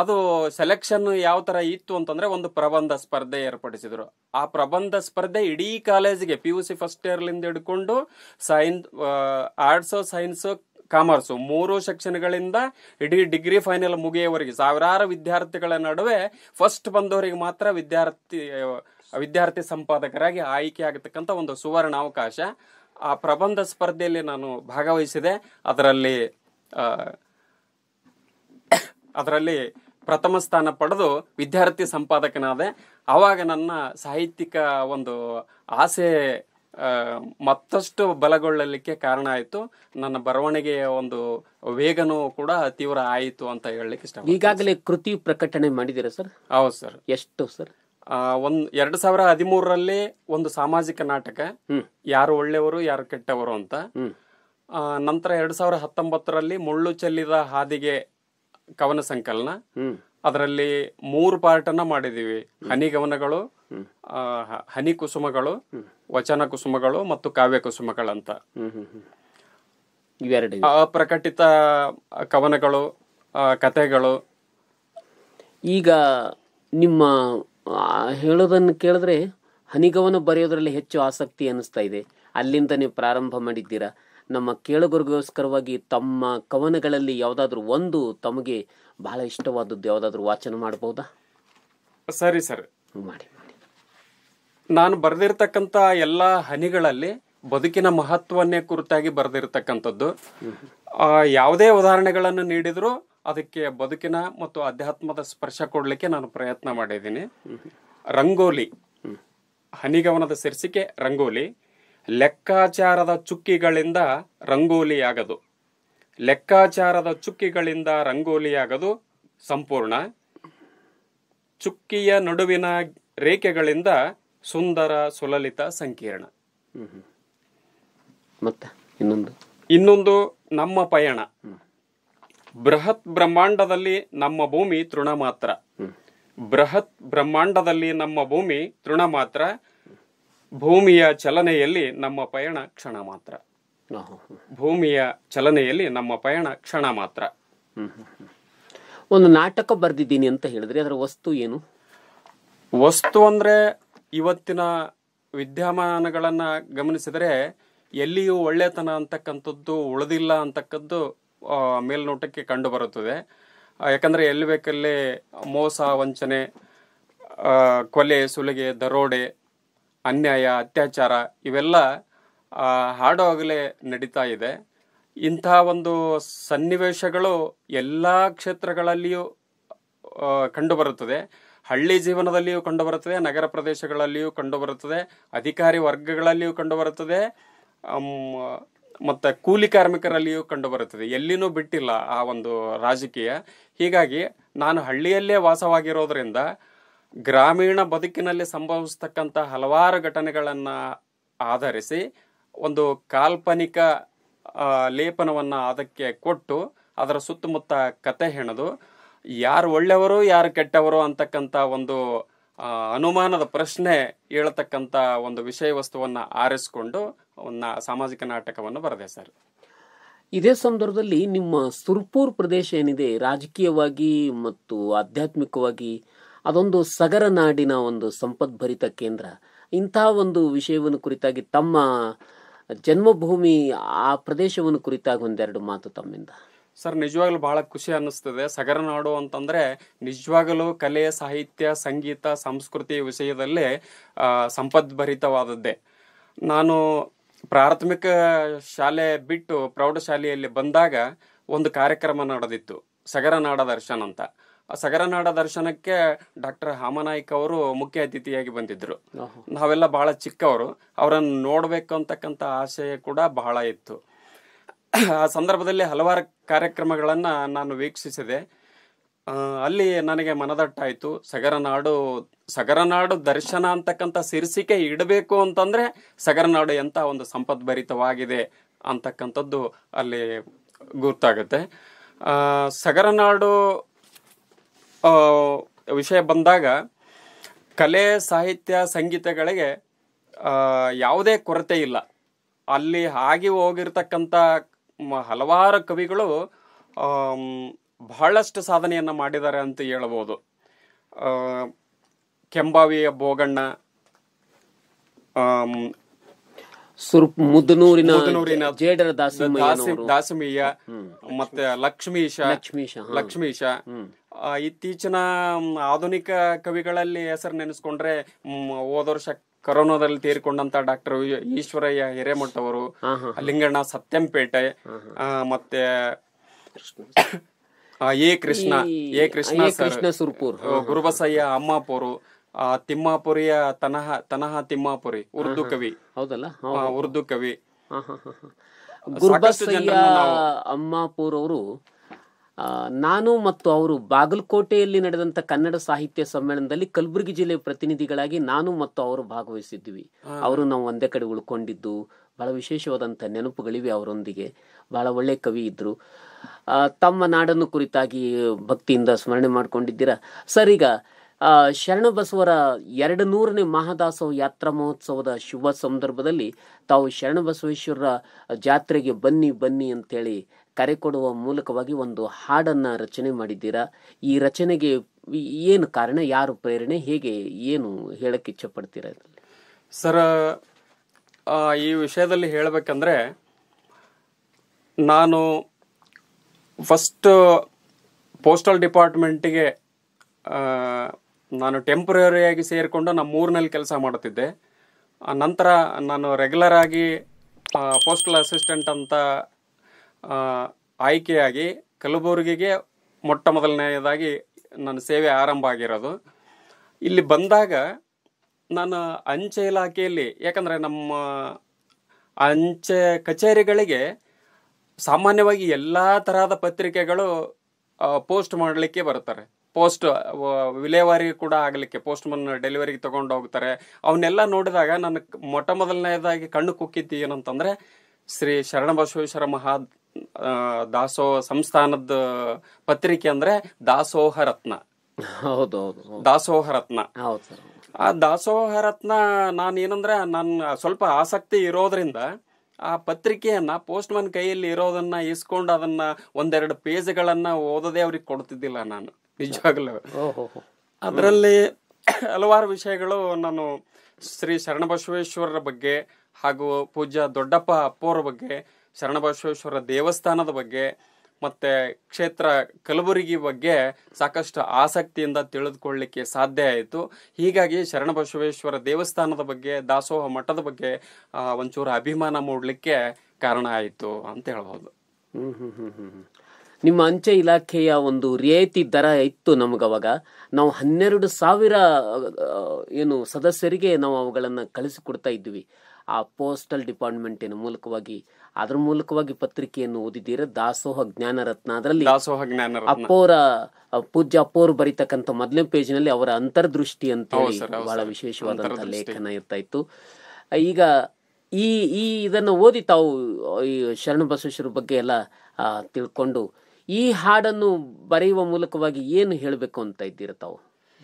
ಅದು ಸೆಲೆಕ್ಷನ್ ಯಾವ ಥರ ಇತ್ತು ಅಂತಂದರೆ ಒಂದು ಪ್ರಬಂಧ ಸ್ಪರ್ಧೆ ಏರ್ಪಡಿಸಿದರು ಆ ಪ್ರಬಂಧ ಸ್ಪರ್ಧೆ ಇಡೀ ಕಾಲೇಜಿಗೆ ಪಿ ಯು ಸಿ ಫಸ್ಟ್ ಇಯರ್ಲಿಂದ ಹಿಡ್ಕೊಂಡು ಸೈನ್ಸ್ ಆರ್ಟ್ಸು ಸೈನ್ಸು ಕಾಮರ್ಸು ಮೂರು ಸೆಕ್ಷನ್ಗಳಿಂದ ಇಡೀ ಡಿಗ್ರಿ ಫೈನಲ್ ಮುಗಿಯುವವರೆಗೆ ಸಾವಿರಾರು ವಿದ್ಯಾರ್ಥಿಗಳ ನಡುವೆ ಫಸ್ಟ್ ಬಂದವರಿಗೆ ಮಾತ್ರ ವಿದ್ಯಾರ್ಥಿ ವಿದ್ಯಾರ್ಥಿ ಸಂಪಾದಕರಾಗಿ ಆಯ್ಕೆ ಆಗತಕ್ಕಂಥ ಒಂದು ಸುವರ್ಣ ಅವಕಾಶ ಆ ಪ್ರಬಂಧ ಸ್ಪರ್ಧೆಯಲ್ಲಿ ನಾನು ಭಾಗವಹಿಸಿದೆ ಅದರಲ್ಲಿ ಅದರಲ್ಲಿ ಪ್ರಥಮ ಸ್ಥಾನ ಪಡೆದು ವಿದ್ಯಾರ್ಥಿ ಸಂಪಾದಕನಾದೆ ಆವಾಗ ನನ್ನ ಸಾಹಿತ್ಯಿಕ ಒಂದು ಆಸೆ ಮತ್ತಷ್ಟು ಬಲಗೊಳ್ಳಲಿಕ್ಕೆ ಕಾರಣ ಆಯಿತು ನನ್ನ ಬರವಣಿಗೆಯ ಒಂದು ವೇಗನೂ ಕೂಡ ತೀವ್ರ ಆಯಿತು ಅಂತ ಹೇಳಲಿಕ್ಕೆ ಇಷ್ಟ ಈಗಾಗಲೇ ಕೃತಿ ಪ್ರಕಟಣೆ ಮಾಡಿದ್ದೀರಾ ಸರ್ ಹೌದು ಸರ್ ಎಷ್ಟು ಸರ್ ಒಂದ್ ಎರಡ್ ಸಾವಿರ ಹದಿಮೂರರಲ್ಲಿ ಒಂದು ಸಾಮಾಜಿಕ ನಾಟಕ ಯಾರು ಒಳ್ಳೆಯವರು ಯಾರು ಕೆಟ್ಟವರು ಅಂತ ನಂತರ ಎರಡ್ ಸಾವಿರ ಹತ್ತೊಂಬತ್ತರಲ್ಲಿ ಮುಳ್ಳು ಚೆಲ್ಲಿದ ಹಾದಿಗೆ ಕವನ ಸಂಕಲನ ಅದರಲ್ಲಿ ಮೂರು ಪಾರ್ಟನ್ನ ಮಾಡಿದೀವಿ ಹನಿ ಗವನಗಳು ಹನಿ ಕುಸುಮಗಳು ವಚನ ಕುಸುಮಗಳು ಮತ್ತು ಕಾವ್ಯ ಕುಸುಮಗಳಂತ ಅಪ್ರಕಟಿತ ಕವನಗಳು ಕಥೆಗಳು ಈಗ ನಿಮ್ಮ ಹೇಳೋದನ್ನು ಕೇಳಿದ್ರೆ ಹನಿಗವನ ಬರೆಯೋದ್ರಲ್ಲಿ ಹೆಚ್ಚು ಆಸಕ್ತಿ ಅನ್ನಿಸ್ತಾ ಇದೆ ಅಲ್ಲಿಂದ ನೀವು ಪ್ರಾರಂಭ ಮಾಡಿದ್ದೀರಾ ನಮ್ಮ ಕೇಳುಗರಿಗೋಸ್ಕರವಾಗಿ ತಮ್ಮ ಕವನಗಳಲ್ಲಿ ಯಾವುದಾದ್ರೂ ಒಂದು ತಮಗೆ ಬಹಳ ಇಷ್ಟವಾದದ್ದು ಯಾವುದಾದ್ರೂ ವಾಚನ ಮಾಡಬಹುದಾ ಸರಿ ಸರ್ ಮಾಡಿ ನಾನು ಬರೆದಿರ್ತಕ್ಕಂಥ ಎಲ್ಲ ಹನಿಗಳಲ್ಲಿ ಬದುಕಿನ ಮಹತ್ವನೇ ಕುರಿತಾಗಿ ಬರೆದಿರ್ತಕ್ಕಂಥದ್ದು ಯಾವುದೇ ಉದಾಹರಣೆಗಳನ್ನು ನೀಡಿದರೂ ಅದಕ್ಕೆ ಬದುಕಿನ ಮತ್ತು ಅಧ್ಯಾತ್ಮದ ಸ್ಪರ್ಶ ಕೊಡಲಿಕ್ಕೆ ನಾನು ಪ್ರಯತ್ನ ಮಾಡಿದ್ದೀನಿ ರಂಗೋಲಿ ಹನಿಗವನದ ಶೀರ್ಷಿಕೆ ರಂಗೋಲಿ ಲೆಕ್ಕಾಚಾರದ ಚುಕ್ಕಿಗಳಿಂದ ರಂಗೋಲಿಯಾಗದು ಲೆಕ್ಕಾಚಾರದ ಚುಕ್ಕಿಗಳಿಂದ ರಂಗೋಲಿಯಾಗದು ಸಂಪೂರ್ಣ ಚುಕ್ಕಿಯ ನಡುವಿನ ರೇಖೆಗಳಿಂದ ಸುಂದರ ಸುಲಲಿತ ಸಂಕೀರ್ಣ ಮತ್ತೆ ಇನ್ನೊಂದು ಇನ್ನೊಂದು ನಮ್ಮ ಪಯಣ ಬೃಹತ್ ಬ್ರಹ್ಮಾಂಡದಲ್ಲಿ ನಮ್ಮ ಭೂಮಿ ತೃಣ ಮಾತ್ರ ಬೃಹತ್ ಬ್ರಹ್ಮಾಂಡದಲ್ಲಿ ನಮ್ಮ ಭೂಮಿ ತೃಣ ಮಾತ್ರ ಭೂಮಿಯ ಚಲನೆಯಲ್ಲಿ ನಮ್ಮ ಪಯಣ ಕ್ಷಣ ಮಾತ್ರ ಭೂಮಿಯ ಚಲನೆಯಲ್ಲಿ ನಮ್ಮ ಪಯಣ ಕ್ಷಣ ಮಾತ್ರ ಒಂದು ನಾಟಕ ಬರೆದಿದ್ದೀನಿ ಅಂತ ಹೇಳಿದ್ರೆ ಅದರ ವಸ್ತು ಏನು ವಸ್ತು ಅಂದ್ರೆ ಇವತ್ತಿನ ವಿದ್ಯಮಾನಗಳನ್ನ ಗಮನಿಸಿದರೆ ಎಲ್ಲಿಯೂ ಒಳ್ಳೆತನ ಅಂತಕ್ಕಂಥದ್ದು ಉಳಿದಿಲ್ಲ ಅಂತಕ್ಕದ್ದು ಮೇಲ್ನೋಟಕ್ಕೆ ಕಂಡು ಬರುತ್ತದೆ ಯಾಕಂದರೆ ಎಲ್ಲಿ ಬೇಕಲ್ಲಿ ಮೋಸ ವಂಚನೆ ಕೊಲೆ ಸುಲಿಗೆ ದರೋಡೆ ಅನ್ಯಾಯ ಅತ್ಯಾಚಾರ ಇವೆಲ್ಲ ಹಾಡುವಾಗಲೇ ನಡೀತಾ ಇದೆ ಇಂತಹ ಒಂದು ಸನ್ನಿವೇಶಗಳು ಎಲ್ಲ ಕ್ಷೇತ್ರಗಳಲ್ಲಿಯೂ ಕಂಡುಬರುತ್ತದೆ ಹಳ್ಳಿ ಜೀವನದಲ್ಲಿಯೂ ಕಂಡುಬರುತ್ತದೆ ನಗರ ಪ್ರದೇಶಗಳಲ್ಲಿಯೂ ಕಂಡುಬರುತ್ತದೆ ಅಧಿಕಾರಿ ವರ್ಗಗಳಲ್ಲಿಯೂ ಕಂಡುಬರುತ್ತದೆ ಮತ್ತು ಕೂಲಿ ಕಾರ್ಮಿಕರಲ್ಲಿಯೂ ಕಂಡುಬರುತ್ತದೆ ಎಲ್ಲಿನೂ ಬಿಟ್ಟಿಲ್ಲ ಆ ಒಂದು ರಾಜಕೀಯ ಹೀಗಾಗಿ ನಾನು ಹಳ್ಳಿಯಲ್ಲೇ ವಾಸವಾಗಿರೋದರಿಂದ ಗ್ರಾಮೀಣ ಬದುಕಿನಲ್ಲಿ ಸಂಭವಿಸ್ತಕ್ಕಂಥ ಹಲವಾರು ಘಟನೆಗಳನ್ನು ಆಧರಿಸಿ ಒಂದು ಕಾಲ್ಪನಿಕ ಲೇಪನವನ್ನು ಅದಕ್ಕೆ ಕೊಟ್ಟು ಅದರ ಸುತ್ತಮುತ್ತ ಕತೆ ಹೆಣದು ಯಾರು ಒಳ್ಳೆಯವರು ಯಾರು ಕೆಟ್ಟವರು ಅಂತಕ್ಕಂಥ ಒಂದು ಅನುಮಾನದ ಪ್ರಶ್ನೆ ಹೇಳತಕ್ಕಂಥ ಒಂದು ವಿಷಯ ವಸ್ತುವನ್ನು ಆರಿಸಿಕೊಂಡು ಸಾಮಾಜಿಕ ನಾಟಕವನ್ನು ಬರೆದೆ ಸರ್ ಇದೇ ಸಂದರ್ಭದಲ್ಲಿ ನಿಮ್ಮ ಸುರ್ಪೂರ್ ಪ್ರದೇಶ ಏನಿದೆ ರಾಜಕೀಯವಾಗಿ ಮತ್ತು ಆಧ್ಯಾತ್ಮಿಕವಾಗಿ ಅದೊಂದು ಸಗರ ನಾಡಿನ ಒಂದು ಸಂಪದ್ಭರಿತ ಕೇಂದ್ರ ಇಂತಹ ಒಂದು ವಿಷಯವನ್ನು ಕುರಿತಾಗಿ ತಮ್ಮ ಜನ್ಮಭೂಮಿ ಆ ಪ್ರದೇಶವನ್ನು ಕುರಿತಾಗಿ ಒಂದೆರಡು ಮಾತು ತಮ್ಮಿಂದ ಸರ್ ನಿಜವಾಗ್ಲೂ ಬಹಳ ಖುಷಿ ಅನ್ನಿಸ್ತದೆ ಸಗರನಾಡು ಅಂತಂದ್ರೆ ನಿಜವಾಗಲೂ ಕಲೆ ಸಾಹಿತ್ಯ ಸಂಗೀತ ಸಂಸ್ಕೃತಿ ವಿಷಯದಲ್ಲಿ ಸಂಪದ್ಭರಿತವಾದದ್ದೇ ನಾನು ಪ್ರಾಥಮಿಕ ಶಾಲೆ ಬಿಟ್ಟು ಪ್ರೌಢಶಾಲೆಯಲ್ಲಿ ಬಂದಾಗ ಒಂದು ಕಾರ್ಯಕ್ರಮ ನಡೆದಿತ್ತು ಸಗರನಾಡ ದರ್ಶನ ಅಂತ ಸಗರನಾಡ ದರ್ಶನಕ್ಕೆ ಡಾಕ್ಟರ್ ಹಾಮನಾಯ್ಕ ಅವರು ಮುಖ್ಯ ಅತಿಥಿಯಾಗಿ ಬಂದಿದ್ರು ನಾವೆಲ್ಲ ಬಹಳ ಚಿಕ್ಕವರು ಅವರನ್ನು ನೋಡಬೇಕು ಅಂತಕ್ಕಂಥ ಆಶಯ ಕೂಡ ಬಹಳ ಇತ್ತು ಆ ಸಂದರ್ಭದಲ್ಲಿ ಹಲವಾರು ಕಾರ್ಯಕ್ರಮಗಳನ್ನು ನಾನು ವೀಕ್ಷಿಸಿದೆ ಅಲ್ಲಿ ನನಗೆ ಮನದಟ್ಟಾಯಿತು ಸಗರನಾಡು ಸಗರನಾಡು ದರ್ಶನ ಅಂತಕ್ಕಂಥ ಶೀರ್ಷಿಕೆ ಇಡಬೇಕು ಅಂತಂದರೆ ಸಗರನಾಡು ಎಂಥ ಒಂದು ಸಂಪದ್ಭರಿತವಾಗಿದೆ ಅಂತಕ್ಕಂಥದ್ದು ಅಲ್ಲಿ ಗುರ್ತಾಗುತ್ತೆ ಸಗರನಾಡು ವಿಷಯ ಬಂದಾಗ ಕಲೆ ಸಾಹಿತ್ಯ ಸಂಗೀತಗಳಿಗೆ ಯಾವುದೇ ಕೊರತೆ ಇಲ್ಲ ಅಲ್ಲಿ ಆಗಿ ಹೋಗಿರ್ತಕ್ಕಂಥ ಹಲವಾರು ಕವಿಗಳು ಬಹಳಷ್ಟು ಸಾಧನೆಯನ್ನು ಮಾಡಿದ್ದಾರೆ ಅಂತ ಹೇಳ್ಬೋದು ಕೆಂಬಾವಿಯ ಭೋಗಣ್ಣ ಮುದನೂರಿನ ಜೇಡರ ದಾಸಮೀಯ ಮತ್ತೆ ಲಕ್ಷ್ಮೀಶ ಲಕ್ಷ್ಮೀಶ ಲಕ್ಷ್ಮೀಶ ಇತ್ತೀಚಿನ ಆಧುನಿಕ ಕವಿಗಳಲ್ಲಿ ಹೆಸರು ನೆನೆಸ್ಕೊಂಡ್ರೆ ಹೋದ ವರ್ಷ ಕೊರೋನಾದಲ್ಲಿ ತೀರ್ಕೊಂಡಂತ ಡಾಕ್ಟರ್ ಈಶ್ವರಯ್ಯ ಹಿರೇಮಠ ಅವರು ಲಿಂಗಣ್ಣ ಸತ್ಯಂಪೇಟೆ ಮತ್ತೆ ಎ ಕೃಷ್ಣ ಎ ಕೃಷ್ಣ ಕೃಷ್ಣ ಸುರ್ಪುರ್ ಗುರುಬಸಯ್ಯ ಅಮ್ಮಾಪುರು ತಿಮ್ಮಾಪುರಿಯ ತನಹ ತನಹ ತಿಮ್ಮಾಪುರಿ ಉರ್ದು ಕವಿ ಹೌದಲ್ಲ ಉರ್ದು ಕವಿ ಗುರುಬಸಯ್ಯ ಅಮ್ಮಾಪುರ್ ಅವರು ನಾನು ಮತ್ತು ಅವರು ಬಾಗಲಕೋಟೆಯಲ್ಲಿ ನಡೆದಂತ ಕನ್ನಡ ಸಾಹಿತ್ಯ ಸಮ್ಮೇಳನದಲ್ಲಿ ಕಲಬುರಗಿ ಜಿಲ್ಲೆಯ ಪ್ರತಿನಿಧಿಗಳಾಗಿ ನಾನು ಮತ್ತು ಅವರು ಭಾಗವಹಿಸಿದ್ವಿ ಅವರು ನಾವು ಒಂದೇ ಕಡೆ ಉಳ್ಕೊಂಡಿದ್ದು ಬಹಳ ವಿಶೇಷವಾದಂತಹ ನೆನಪುಗಳಿವೆ ಅವರೊಂದಿಗೆ ಬಹಳ ಒಳ್ಳೆ ಕವಿ ಇದ್ರು ತಮ್ಮ ನಾಡನ್ನು ಕುರಿತಾಗಿ ಭಕ್ತಿಯಿಂದ ಸ್ಮರಣೆ ಮಾಡಿಕೊಂಡಿದ್ದೀರಾ ಸರ್ ಈಗ ಬಸವರ ಎರಡು ನೂರನೇ ಮಹಾದಾಸವ ಯಾತ್ರಾ ಮಹೋತ್ಸವದ ಶುಭ ಸಂದರ್ಭದಲ್ಲಿ ತಾವು ಶರಣ ಬಸವೇಶ್ವರ ಜಾತ್ರೆಗೆ ಬನ್ನಿ ಬನ್ನಿ ಅಂತೇಳಿ ಕರೆ ಕೊಡುವ ಮೂಲಕವಾಗಿ ಒಂದು ಹಾಡನ್ನು ರಚನೆ ಮಾಡಿದ್ದೀರಾ ಈ ರಚನೆಗೆ ಏನು ಕಾರಣ ಯಾರು ಪ್ರೇರಣೆ ಹೇಗೆ ಏನು ಹೇಳಕ್ಕೆ ಇಚ್ಛೆ ಪಡ್ತೀರಲ್ಲಿ ಸರ್ ಈ ವಿಷಯದಲ್ಲಿ ಹೇಳಬೇಕಂದ್ರೆ ನಾನು ಫಸ್ಟ್ ಪೋಸ್ಟಲ್ ಡಿಪಾರ್ಟ್ಮೆಂಟಿಗೆ ನಾನು ಟೆಂಪ್ರರಿಯಾಗಿ ಸೇರಿಕೊಂಡು ನಮ್ಮ ಊರಿನಲ್ಲಿ ಕೆಲಸ ಮಾಡುತ್ತಿದ್ದೆ ನಂತರ ನಾನು ರೆಗ್ಯುಲರ್ ಆಗಿ ಪೋಸ್ಟಲ್ ಅಸಿಸ್ಟೆಂಟ್ ಅಂತ ಆಯ್ಕೆಯಾಗಿ ಕಲಬುರಗಿಗೆ ಮೊಟ್ಟ ಮೊದಲನೆಯದಾಗಿ ನನ್ನ ಸೇವೆ ಆರಂಭ ಆಗಿರೋದು ಇಲ್ಲಿ ಬಂದಾಗ ನಾನು ಅಂಚೆ ಇಲಾಖೆಯಲ್ಲಿ ಯಾಕಂದರೆ ನಮ್ಮ ಅಂಚೆ ಕಚೇರಿಗಳಿಗೆ ಸಾಮಾನ್ಯವಾಗಿ ಎಲ್ಲ ತರಹದ ಪತ್ರಿಕೆಗಳು ಪೋಸ್ಟ್ ಮಾಡಲಿಕ್ಕೆ ಬರ್ತಾರೆ ಪೋಸ್ಟ್ ವಿಲೇವಾರಿ ಕೂಡ ಆಗಲಿಕ್ಕೆ ಪೋಸ್ಟ್ ಡೆಲಿವರಿಗೆ ತೊಗೊಂಡು ಹೋಗ್ತಾರೆ ಅವನ್ನೆಲ್ಲ ನೋಡಿದಾಗ ನನ್ನ ಮೊಟ್ಟ ಮೊದಲನೆಯದಾಗಿ ಕಣ್ಣು ಕುಕ್ಕಿದ್ದು ಏನಂತಂದರೆ ಶ್ರೀ ಶರಣ ಬಸವೇಶ್ವರ ಮಹಾ ದಾಸೋ ಸಂಸ್ಥಾನದ ಪತ್ರಿಕೆ ಅಂದ್ರೆ ದಾಸೋಹ ರತ್ನ ಹೌದೌದು ದಾಸೋಹ ರತ್ನ ಆ ದಾಸೋಹ ರತ್ನ ನಾನೇನಂದ್ರೆ ನನ್ನ ಸ್ವಲ್ಪ ಆಸಕ್ತಿ ಇರೋದ್ರಿಂದ ಆ ಪತ್ರಿಕೆಯನ್ನ ಪೋಸ್ಟ್ ಮನ್ ಕೈಯಲ್ಲಿ ಇರೋದನ್ನ ಇಸ್ಕೊಂಡು ಅದನ್ನ ಒಂದೆರಡು ಗಳನ್ನ ಓದದೇ ಅವ್ರಿಗೆ ಕೊಡ್ತಿದ್ದಿಲ್ಲ ನಾನು ನಿಜವಾಗ್ಲೂ ಅದರಲ್ಲಿ ಹಲವಾರು ವಿಷಯಗಳು ನಾನು ಶ್ರೀ ಶರಣಬಸವೇಶ್ವರರ ಬಗ್ಗೆ ಹಾಗೂ ಪೂಜ್ಯ ದೊಡ್ಡಪ್ಪ ಅಪ್ಪೋರ ಬಗ್ಗೆ ಶರಣಬಸವೇಶ್ವರ ದೇವಸ್ಥಾನದ ಬಗ್ಗೆ ಮತ್ತು ಕ್ಷೇತ್ರ ಕಲಬುರಗಿ ಬಗ್ಗೆ ಸಾಕಷ್ಟು ಆಸಕ್ತಿಯಿಂದ ತಿಳಿದುಕೊಳ್ಳಲಿಕ್ಕೆ ಸಾಧ್ಯ ಆಯಿತು ಹೀಗಾಗಿ ಶರಣಬಸವೇಶ್ವರ ದೇವಸ್ಥಾನದ ಬಗ್ಗೆ ದಾಸೋಹ ಮಠದ ಬಗ್ಗೆ ಒಂಚೂರು ಅಭಿಮಾನ ಮೂಡಲಿಕ್ಕೆ ಕಾರಣ ಆಯಿತು ಅಂತ ಹೇಳ್ಬೋದು ಹ್ಞೂ ಹ್ಞೂ ಹ್ಞೂ ಹ್ಞೂ ನಿಮ್ಮ ಅಂಚೆ ಇಲಾಖೆಯ ಒಂದು ರಿಯಾಯಿತಿ ದರ ಇತ್ತು ನಮಗವಾಗ ನಾವು ಹನ್ನೆರಡು ಸಾವಿರ ಏನು ಸದಸ್ಯರಿಗೆ ನಾವು ಅವುಗಳನ್ನು ಕಳಿಸಿಕೊಡ್ತಾ ಇದ್ವಿ ಆ ಪೋಸ್ಟಲ್ ಡಿಪಾರ್ಟ್ಮೆಂಟಿನ ಮೂಲಕವಾಗಿ ಅದರ ಮೂಲಕವಾಗಿ ಪತ್ರಿಕೆಯನ್ನು ಓದಿದ್ದೀರ ದಾಸೋಹ ಜ್ಞಾನ ರತ್ನ ಅದರಲ್ಲಿ ದಾಸೋಹ ಜ್ಞಾನ ಅಪ್ಪೋರ ಪೂಜ್ಯ ಅಪ್ಪೋರು ಬರೀತಕ್ಕಂಥ ಮೊದಲನೇ ಪೇಜ್ನಲ್ಲಿ ಅವರ ಅಂತರ್ದೃಷ್ಟಿ ಅಂತ ಬಹಳ ವಿಶೇಷವಾದಂತಹ ಲೇಖನ ಇರ್ತಾ ಇತ್ತು ಈಗ ಈ ಈ ಇದನ್ನು ಓದಿ ತಾವು ಈ ಶರಣ ಬಸವೇಶ್ವರ ಬಗ್ಗೆ ಎಲ್ಲ ತಿಳ್ಕೊಂಡು ಈ ಹಾಡನ್ನು ಬರೆಯುವ ಮೂಲಕವಾಗಿ ಏನು ಹೇಳಬೇಕು ಅಂತ ಇದ್ದೀರ ತಾವು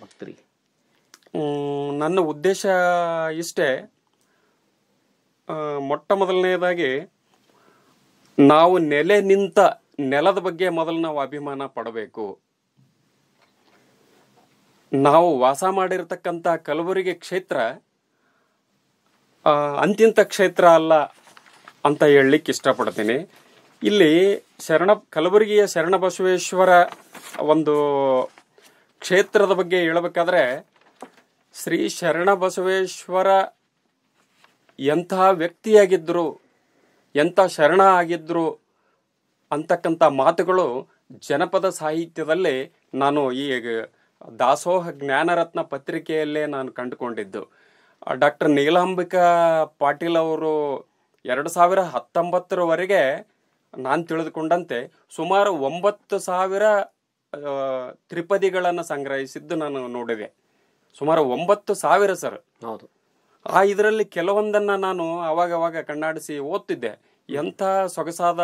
ಭಕ್ತರಿಗೆ ನನ್ನ ಉದ್ದೇಶ ಇಷ್ಟೇ ಮೊಟ್ಟ ಮೊದಲನೆಯದಾಗಿ ನಾವು ನೆಲೆ ನಿಂತ ನೆಲದ ಬಗ್ಗೆ ಮೊದಲು ನಾವು ಅಭಿಮಾನ ಪಡಬೇಕು ನಾವು ವಾಸ ಮಾಡಿರತಕ್ಕಂಥ ಕಲಬುರಗಿ ಕ್ಷೇತ್ರ ಅಂತ್ಯಂತ ಕ್ಷೇತ್ರ ಅಲ್ಲ ಅಂತ ಹೇಳಲಿಕ್ಕೆ ಇಷ್ಟಪಡ್ತೀನಿ ಇಲ್ಲಿ ಶರಣ ಕಲಬುರಗಿಯ ಶರಣಬಸವೇಶ್ವರ ಒಂದು ಕ್ಷೇತ್ರದ ಬಗ್ಗೆ ಹೇಳಬೇಕಾದ್ರೆ ಶ್ರೀ ಶರಣಬಸವೇಶ್ವರ ಎಂತಹ ವ್ಯಕ್ತಿಯಾಗಿದ್ದರು ಎಂಥ ಶರಣ ಆಗಿದ್ದರು ಅಂತಕ್ಕಂಥ ಮಾತುಗಳು ಜನಪದ ಸಾಹಿತ್ಯದಲ್ಲಿ ನಾನು ಈ ದಾಸೋಹ ಜ್ಞಾನರತ್ನ ಪತ್ರಿಕೆಯಲ್ಲೇ ನಾನು ಕಂಡುಕೊಂಡಿದ್ದು ಡಾಕ್ಟರ್ ನೀಲಾಂಬಿಕಾ ಪಾಟೀಲ್ ಅವರು ಎರಡು ಸಾವಿರ ಹತ್ತೊಂಬತ್ತರವರೆಗೆ ನಾನು ತಿಳಿದುಕೊಂಡಂತೆ ಸುಮಾರು ಒಂಬತ್ತು ಸಾವಿರ ತ್ರಿಪದಿಗಳನ್ನು ಸಂಗ್ರಹಿಸಿದ್ದು ನಾನು ನೋಡಿದೆ ಸುಮಾರು ಒಂಬತ್ತು ಸಾವಿರ ಸರ್ ಹೌದು ಆ ಇದರಲ್ಲಿ ಕೆಲವೊಂದನ್ನ ನಾನು ಆವಾಗವಾಗ ಕಣ್ಣಾಡಿಸಿ ಓದ್ತಿದ್ದೆ ಎಂಥ ಸೊಗಸಾದ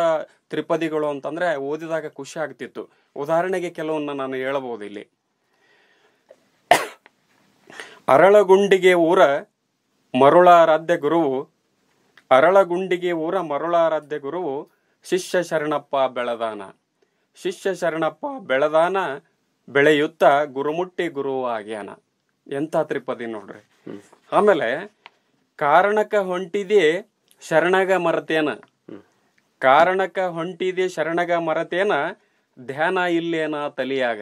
ತ್ರಿಪದಿಗಳು ಅಂತಂದ್ರೆ ಓದಿದಾಗ ಖುಷಿ ಆಗ್ತಿತ್ತು ಉದಾಹರಣೆಗೆ ಕೆಲವನ್ನ ನಾನು ಹೇಳಬಹುದು ಇಲ್ಲಿ ಅರಳಗುಂಡಿಗೆ ಊರ ಮರುಳಾರಾಧ್ಯ ಗುರುವು ಅರಳಗುಂಡಿಗೆ ಊರ ಮರುಳಾರಾಧ್ಯ ಗುರುವು ಶಿಷ್ಯ ಶರಣಪ್ಪ ಬೆಳದಾನ ಶಿಷ್ಯ ಶರಣಪ್ಪ ಬೆಳದಾನ ಬೆಳೆಯುತ್ತ ಗುರುಮುಟ್ಟಿ ಗುರು ಆಗ್ಯಾನ ಎಂತ ತ್ರಿಪದಿ ನೋಡ್ರಿ ಆಮೇಲೆ ಕಾರಣಕ ಹೊಂಟಿದೆ ಶರಣಗ ಮರತೇನ ಕಾರಣಕ ಹೊಂಟಿದೆ ಶರಣಗ ಮರತೇನ ಧ್ಯಾನ ಇಲ್ಲೇನ ತಲಿಯಾಗ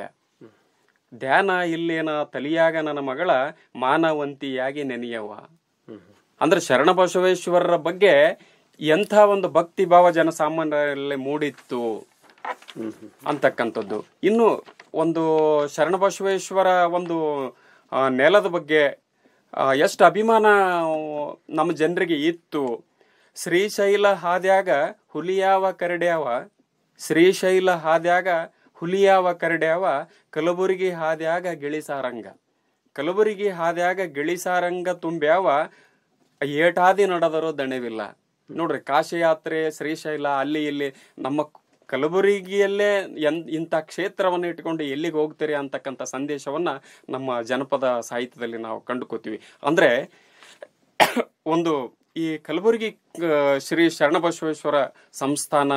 ಧ್ಯಾನ ಇಲ್ಲೇನ ತಲಿಯಾಗ ನನ್ನ ಮಗಳ ಮಾನವಂತಿಯಾಗಿ ನೆನೆಯವ ಅಂದ್ರೆ ಶರಣ ಬಸವೇಶ್ವರರ ಬಗ್ಗೆ ಎಂಥ ಒಂದು ಭಕ್ತಿ ಭಾವ ಜನಸಾಮಾನ್ಯರಲ್ಲಿ ಮೂಡಿತ್ತು ಅಂತಕ್ಕಂಥದ್ದು ಇನ್ನು ಒಂದು ಶರಣ ಬಸವೇಶ್ವರ ಒಂದು ನೆಲದ ಬಗ್ಗೆ ಎಷ್ಟು ಅಭಿಮಾನ ನಮ್ಮ ಜನರಿಗೆ ಇತ್ತು ಶ್ರೀಶೈಲ ಹಾದ್ಯಾಗ ಹುಲಿಯಾವ ಕರಡ್ಯಾವ ಶ್ರೀಶೈಲ ಹಾದ್ಯಾಗ ಹುಲಿಯಾವ ಕರಡ್ಯಾವ ಕಲಬುರಗಿ ಹಾದ್ಯಾಗ ಗಿಳಿಸಾರಂಗ ಕಲಬುರಗಿ ಹಾದ್ಯಾಗ ಗಿಳಿಸಾರಂಗ ತುಂಬ್ಯಾವ ಏಟಾದಿ ನಡೆದರೋ ದಣವಿಲ್ಲ ನೋಡ್ರಿ ಕಾಶಿ ಯಾತ್ರೆ ಶ್ರೀಶೈಲ ಅಲ್ಲಿ ಇಲ್ಲಿ ನಮ್ಮ ಕಲಬುರಗಿಯಲ್ಲೇ ಎನ್ ಇಂಥ ಕ್ಷೇತ್ರವನ್ನು ಇಟ್ಕೊಂಡು ಎಲ್ಲಿಗೆ ಹೋಗ್ತೀರಿ ಅಂತಕ್ಕಂಥ ಸಂದೇಶವನ್ನು ನಮ್ಮ ಜನಪದ ಸಾಹಿತ್ಯದಲ್ಲಿ ನಾವು ಕಂಡುಕೋತೀವಿ ಅಂದರೆ ಒಂದು ಈ ಕಲಬುರಗಿ ಶ್ರೀ ಶರಣಬಸವೇಶ್ವರ ಸಂಸ್ಥಾನ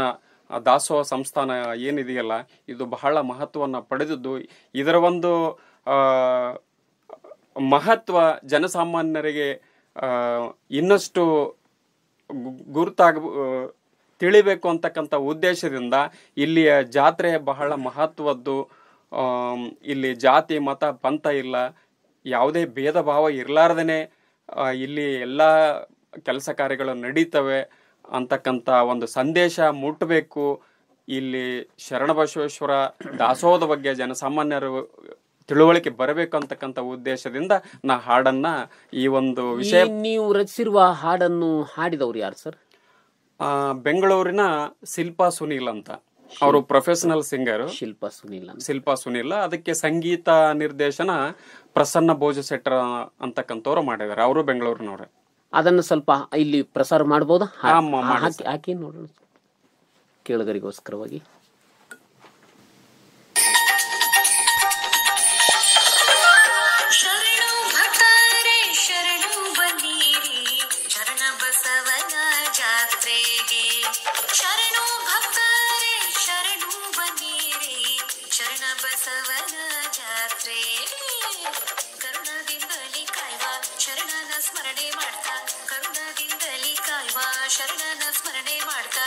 ದಾಸೋಹ ಸಂಸ್ಥಾನ ಏನಿದೆಯಲ್ಲ ಇದು ಬಹಳ ಮಹತ್ವವನ್ನು ಪಡೆದದ್ದು ಇದರ ಒಂದು ಮಹತ್ವ ಜನಸಾಮಾನ್ಯರಿಗೆ ಇನ್ನಷ್ಟು ಗುರುತಾಗ ತಿಳಿಬೇಕು ಅಂತಕ್ಕಂಥ ಉದ್ದೇಶದಿಂದ ಇಲ್ಲಿಯ ಜಾತ್ರೆ ಬಹಳ ಮಹತ್ವದ್ದು ಇಲ್ಲಿ ಜಾತಿ ಮತ ಪಂಥ ಇಲ್ಲ ಯಾವುದೇ ಭೇದ ಭಾವ ಇರಲಾರ್ದೇ ಇಲ್ಲಿ ಎಲ್ಲ ಕೆಲಸ ಕಾರ್ಯಗಳು ನಡೀತವೆ ಅಂತಕ್ಕಂಥ ಒಂದು ಸಂದೇಶ ಮುಟ್ಟಬೇಕು ಇಲ್ಲಿ ಶರಣಬಸವೇಶ್ವರ ದಾಸೋಹದ ಬಗ್ಗೆ ಜನಸಾಮಾನ್ಯರು ತಿಳುವಳಿಕೆ ಬರಬೇಕು ಅಂತಕ್ಕಂಥ ಉದ್ದೇಶದಿಂದ ನಾ ಹಾಡನ್ನ ಈ ಒಂದು ವಿಷಯ ನೀವು ರಚಿಸಿರುವ ಹಾಡನ್ನು ಹಾಡಿದವರು ಯಾರು ಸರ್ ಬೆಂಗಳೂರಿನ ಶಿಲ್ಪಾ ಸುನೀಲ್ ಅಂತ ಅವರು ಪ್ರೊಫೆಷನಲ್ ಸಿಂಗರ್ ಶಿಲ್ಪಾ ಸುನೀಲ್ ಶಿಲ್ಪಾ ಸುನೀಲ್ ಅದಕ್ಕೆ ಸಂಗೀತ ನಿರ್ದೇಶನ ಪ್ರಸನ್ನ ಭೋಜ ಶೆಟ್ಟರ್ ಅಂತಕ್ಕಂಥವ್ರು ಮಾಡಿದ್ದಾರೆ ಅವರು ಬೆಂಗಳೂರಿನವ್ರೆ ಅದನ್ನು ಸ್ವಲ್ಪ ಇಲ್ಲಿ ಪ್ರಸಾರ ಮಾಡಬಹುದಾ ಹಾಕಿ ನೋಡೋಣ ಕೇಳುಗರಿಗೋಸ್ಕರವಾಗಿ ಬಸವನ ಜಾತ್ರೆ ಕರುಣದಿಂದಲಿ ಕಾಯ್ವಾ ಶರಣನ ಸ್ಮರಣೆ ಮಾಡ್ತಾ ಕರುಣದಿಂದಲಿ ಕಾಯ್ವಾ ಶರಣನ ಸ್ಮರಣೆ ಮಾಡ್ತಾ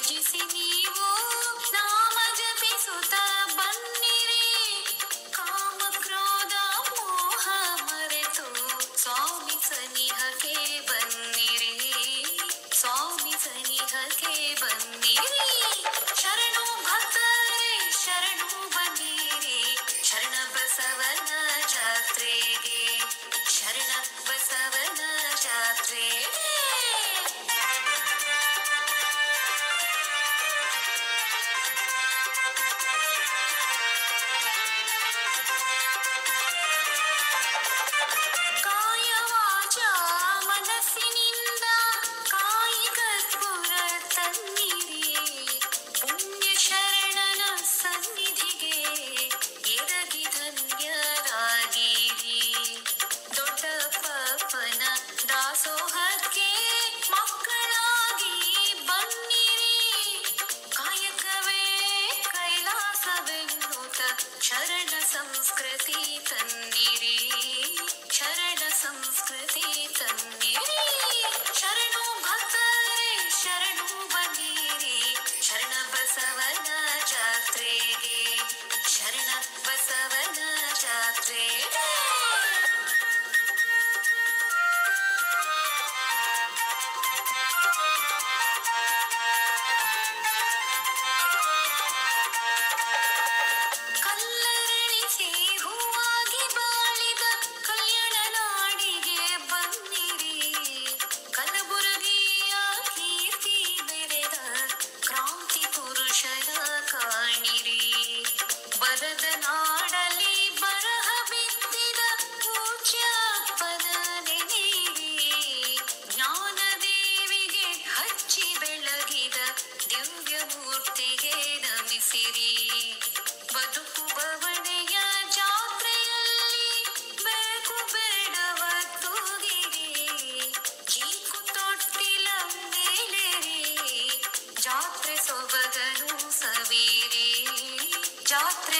Did you see me?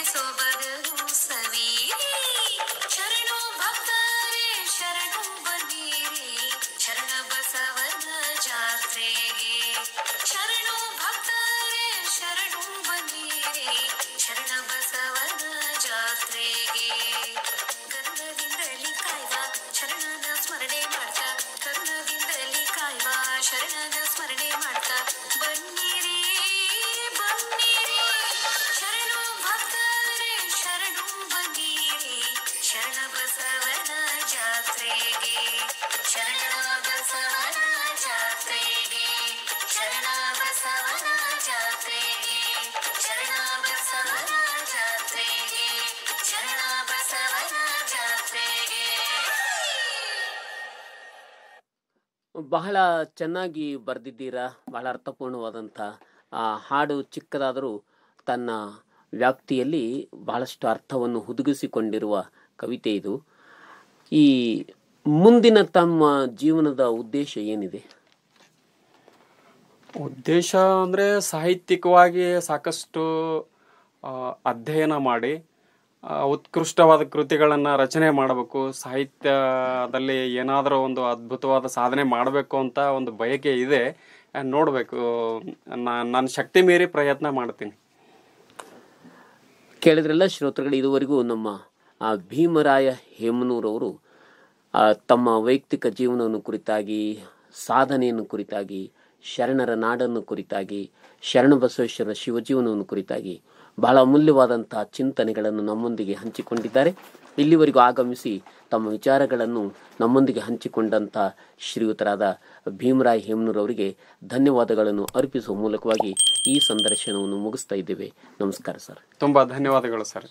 सोबद हूँ भक्त रे शरण बसवर रे शरणो बनेरे शरण बसवर जाते ಗಂಧದಿಂದಲಿ ಕಾಯ್ವ ಶರಣನ ಸ್ಮರಣೆ ಮಾಡ್ತಾ ಕರುಣದಿಂದಲಿ ಕಾಯ್ವ ಶರಣನ ಸ್ಮರಣೆ ಮಾಡ್ತಾ ಬಣ್ಣ ಬಹಳ ಚೆನ್ನಾಗಿ ಬರೆದಿದ್ದೀರಾ ಬಹಳ ಅರ್ಥಪೂರ್ಣವಾದಂಥ ಹಾಡು ಚಿಕ್ಕದಾದರೂ ತನ್ನ ವ್ಯಾಪ್ತಿಯಲ್ಲಿ ಬಹಳಷ್ಟು ಅರ್ಥವನ್ನು ಹುದುಗಿಸಿಕೊಂಡಿರುವ ಕವಿತೆ ಇದು ಈ ಮುಂದಿನ ತಮ್ಮ ಜೀವನದ ಉದ್ದೇಶ ಏನಿದೆ ಉದ್ದೇಶ ಅಂದರೆ ಸಾಹಿತ್ಯಿಕವಾಗಿ ಸಾಕಷ್ಟು ಅಧ್ಯಯನ ಮಾಡಿ ಉತ್ಕೃಷ್ಟವಾದ ಕೃತಿಗಳನ್ನು ರಚನೆ ಮಾಡಬೇಕು ಸಾಹಿತ್ಯದಲ್ಲಿ ಏನಾದರೂ ಒಂದು ಅದ್ಭುತವಾದ ಸಾಧನೆ ಮಾಡಬೇಕು ಅಂತ ಒಂದು ಬಯಕೆ ಇದೆ ನೋಡಬೇಕು ನಾನು ನನ್ನ ಶಕ್ತಿ ಮೀರಿ ಪ್ರಯತ್ನ ಮಾಡ್ತೀನಿ ಕೇಳಿದ್ರೆಲ್ಲ ಶ್ರೋತೃಗಳು ಇದುವರೆಗೂ ನಮ್ಮ ಆ ಭೀಮರಾಯ ಹೇಮನೂರವರು ತಮ್ಮ ವೈಯಕ್ತಿಕ ಜೀವನವನ್ನು ಕುರಿತಾಗಿ ಸಾಧನೆಯನ್ನು ಕುರಿತಾಗಿ ಶರಣರ ನಾಡನ್ನು ಕುರಿತಾಗಿ ಶರಣ ಬಸವೇಶ್ವರ ಶಿವಜೀವನವನ್ನು ಕುರಿತಾಗಿ ಬಹಳ ಅಮೂಲ್ಯವಾದಂತಹ ಚಿಂತನೆಗಳನ್ನು ನಮ್ಮೊಂದಿಗೆ ಹಂಚಿಕೊಂಡಿದ್ದಾರೆ ಇಲ್ಲಿವರೆಗೂ ಆಗಮಿಸಿ ತಮ್ಮ ವಿಚಾರಗಳನ್ನು ನಮ್ಮೊಂದಿಗೆ ಹಂಚಿಕೊಂಡಂತ ಶ್ರೀಯುತರಾದ ಭೀಮರಾಯ್ ಅವರಿಗೆ ಧನ್ಯವಾದಗಳನ್ನು ಅರ್ಪಿಸುವ ಮೂಲಕವಾಗಿ ಈ ಸಂದರ್ಶನವನ್ನು ಮುಗಿಸ್ತಾ ಇದ್ದೇವೆ ನಮಸ್ಕಾರ ಸರ್ ತುಂಬ ಧನ್ಯವಾದಗಳು ಸರ್